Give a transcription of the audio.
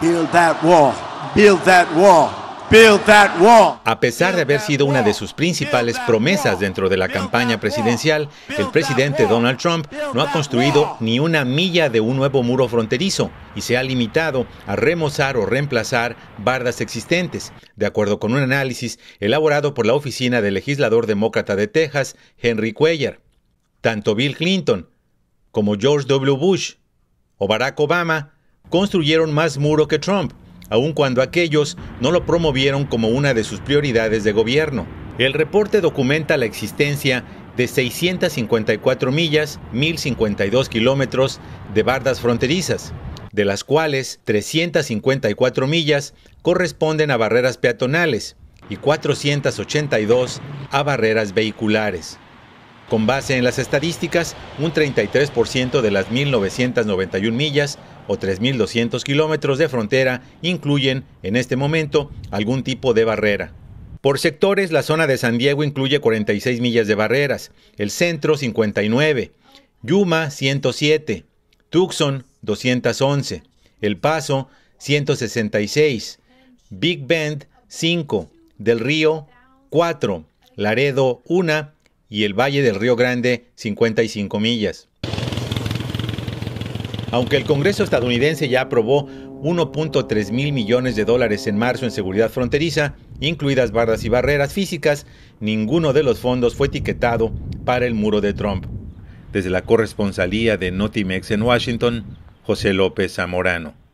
Build that wall. Build that wall. Build that wall. A pesar de haber sido una de sus principales promesas dentro de la campaña presidencial, el presidente Donald Trump no ha construido ni una milla de un nuevo muro fronterizo y se ha limitado a remozar o reemplazar bardas existentes, de acuerdo con un análisis elaborado por la oficina del legislador demócrata de Texas, Henry Cuellar. Tanto Bill Clinton como George W. Bush o Barack Obama construyeron más muro que Trump, aun cuando aquellos no lo promovieron como una de sus prioridades de gobierno. El reporte documenta la existencia de 654 millas, 1052 kilómetros de bardas fronterizas, de las cuales 354 millas corresponden a barreras peatonales y 482 a barreras vehiculares. Con base en las estadísticas, un 33% de las 1.991 millas o 3.200 kilómetros de frontera incluyen, en este momento, algún tipo de barrera. Por sectores, la zona de San Diego incluye 46 millas de barreras, el centro 59, Yuma 107, Tucson 211, El Paso 166, Big Bend 5, Del Río 4, Laredo 1, y el valle del Río Grande 55 millas. Aunque el Congreso estadounidense ya aprobó 1.3 mil millones de dólares en marzo en seguridad fronteriza, incluidas barras y barreras físicas, ninguno de los fondos fue etiquetado para el muro de Trump. Desde la corresponsalía de Notimex en Washington, José López Zamorano.